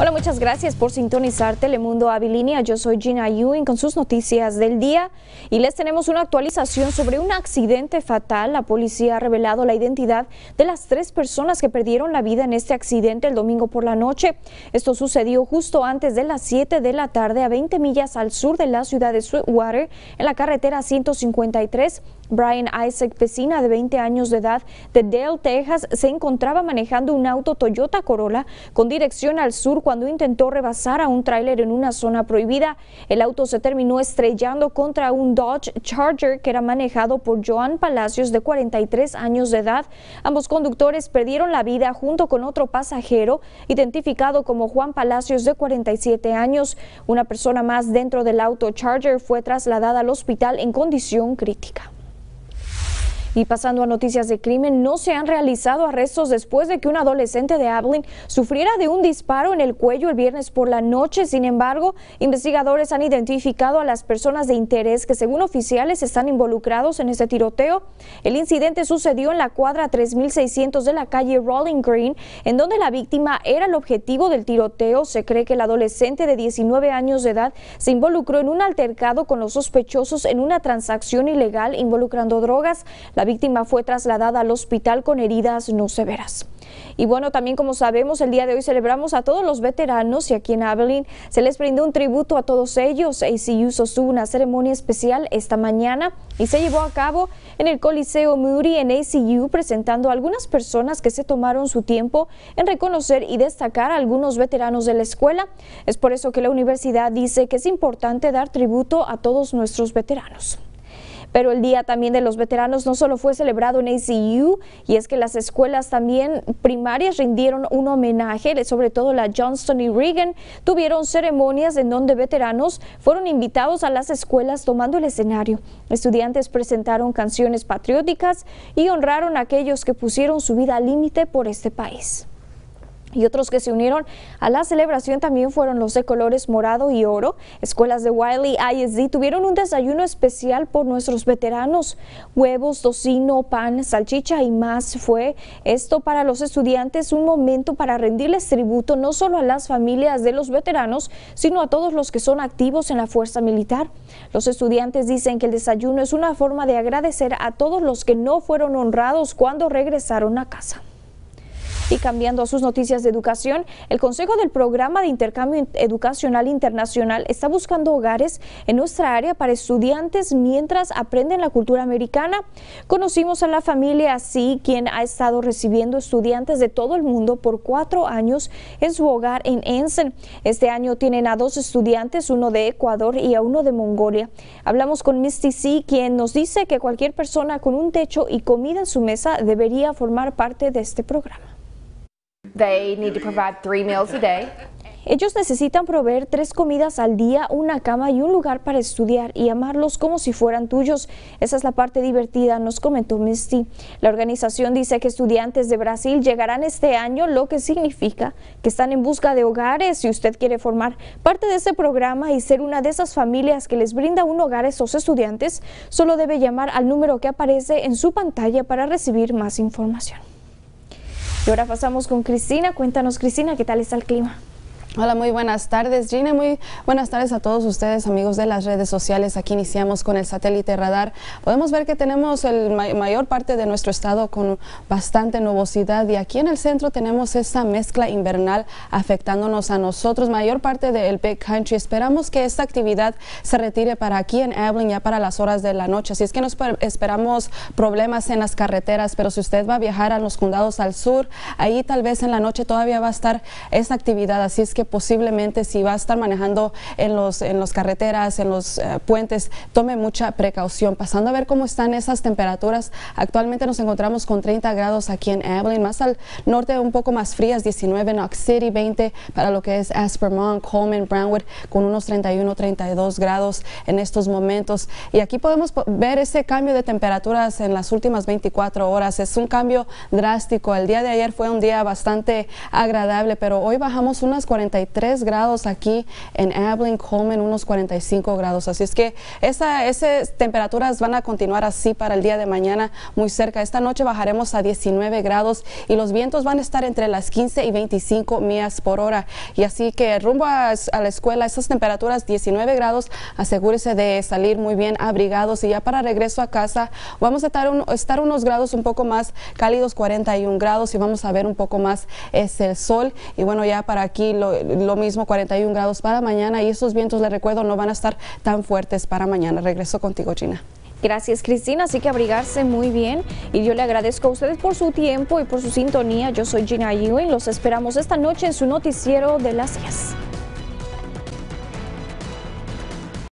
Hola, muchas gracias por sintonizar Telemundo Avilínea. Yo soy Gina Ewing con sus noticias del día y les tenemos una actualización sobre un accidente fatal. La policía ha revelado la identidad de las tres personas que perdieron la vida en este accidente el domingo por la noche. Esto sucedió justo antes de las 7 de la tarde a 20 millas al sur de la ciudad de Sweetwater en la carretera 153. Brian Isaac Pesina, de 20 años de edad, de Dell, Texas, se encontraba manejando un auto Toyota Corolla con dirección al sur cuando intentó rebasar a un tráiler en una zona prohibida. El auto se terminó estrellando contra un Dodge Charger que era manejado por Joan Palacios de 43 años de edad. Ambos conductores perdieron la vida junto con otro pasajero identificado como Juan Palacios de 47 años. Una persona más dentro del auto Charger fue trasladada al hospital en condición crítica. Y pasando a noticias de crimen, no se han realizado arrestos después de que un adolescente de Abilene sufriera de un disparo en el cuello el viernes por la noche. Sin embargo, investigadores han identificado a las personas de interés que según oficiales están involucrados en este tiroteo. El incidente sucedió en la cuadra 3600 de la calle Rolling Green, en donde la víctima era el objetivo del tiroteo. Se cree que el adolescente de 19 años de edad se involucró en un altercado con los sospechosos en una transacción ilegal involucrando drogas. La víctima fue trasladada al hospital con heridas no severas. Y bueno, también como sabemos, el día de hoy celebramos a todos los veteranos y aquí en Abilene se les brindó un tributo a todos ellos. ACU sostuvo una ceremonia especial esta mañana y se llevó a cabo en el Coliseo Muri en ACU presentando a algunas personas que se tomaron su tiempo en reconocer y destacar a algunos veteranos de la escuela. Es por eso que la universidad dice que es importante dar tributo a todos nuestros veteranos pero el Día también de los Veteranos no solo fue celebrado en ACU, y es que las escuelas también primarias rindieron un homenaje, sobre todo la Johnston y Reagan, tuvieron ceremonias en donde veteranos fueron invitados a las escuelas tomando el escenario. Estudiantes presentaron canciones patrióticas y honraron a aquellos que pusieron su vida al límite por este país. Y otros que se unieron a la celebración también fueron los de colores morado y oro. Escuelas de Wiley ISD tuvieron un desayuno especial por nuestros veteranos. Huevos, tocino, pan, salchicha y más fue esto para los estudiantes un momento para rendirles tributo no solo a las familias de los veteranos, sino a todos los que son activos en la fuerza militar. Los estudiantes dicen que el desayuno es una forma de agradecer a todos los que no fueron honrados cuando regresaron a casa. Y cambiando a sus noticias de educación, el Consejo del Programa de Intercambio Educacional Internacional está buscando hogares en nuestra área para estudiantes mientras aprenden la cultura americana. Conocimos a la familia así, quien ha estado recibiendo estudiantes de todo el mundo por cuatro años en su hogar en Ensen. Este año tienen a dos estudiantes, uno de Ecuador y a uno de Mongolia. Hablamos con Misty si quien nos dice que cualquier persona con un techo y comida en su mesa debería formar parte de este programa. Ellos necesitan proveer tres comidas al día, una cama y un lugar para estudiar y amarlos como si fueran tuyos. Esa es la parte divertida, nos comentó Misty. La organización dice que estudiantes de Brasil llegarán este año, lo que significa que están en busca de hogares. Si usted quiere formar parte de este programa y ser una de esas familias que les brinda un hogar a esos estudiantes, solo debe llamar al número que aparece en su pantalla para recibir más información. Y ahora pasamos con Cristina. Cuéntanos, Cristina, ¿qué tal está el clima? Hola, muy buenas tardes, Gina. Muy buenas tardes a todos ustedes, amigos de las redes sociales. Aquí iniciamos con el satélite radar. Podemos ver que tenemos el mayor parte de nuestro estado con bastante nubosidad y aquí en el centro tenemos esta mezcla invernal afectándonos a nosotros, mayor parte del Big Country. Esperamos que esta actividad se retire para aquí en Abilene ya para las horas de la noche. Así es que nos esperamos problemas en las carreteras, pero si usted va a viajar a los condados al sur, ahí tal vez en la noche todavía va a estar esta actividad. Así es que posiblemente si va a estar manejando en los en las carreteras, en los eh, puentes, tome mucha precaución. Pasando a ver cómo están esas temperaturas, actualmente nos encontramos con 30 grados aquí en Abilene, más al norte un poco más frías, 19 en Ox City, 20 para lo que es Aspermont, Coleman, Brownwood, con unos 31, 32 grados en estos momentos. Y aquí podemos ver ese cambio de temperaturas en las últimas 24 horas. Es un cambio drástico. El día de ayer fue un día bastante agradable, pero hoy bajamos unas 40 43 grados aquí en Abilene, Coleman, unos 45 grados. Así es que esas temperaturas van a continuar así para el día de mañana, muy cerca. Esta noche bajaremos a 19 grados y los vientos van a estar entre las 15 y 25 millas por hora. Y así que rumbo a, la escuela, esas temperaturas 19 grados, asegúrese de salir muy bien abrigados y ya para regreso a casa vamos a estar, estar unos grados un poco más cálidos, 41 grados y vamos a ver un poco más ese sol. Y bueno, ya para aquí lo, lo mismo 41 grados para mañana y esos vientos, les recuerdo, no van a estar tan fuertes para mañana. Regreso contigo, Gina. Gracias Cristina, así que abrigarse muy bien y yo le agradezco a ustedes por su tiempo y por su sintonía. Yo soy Gina Ewing, los esperamos esta noche en su noticiero de las 10.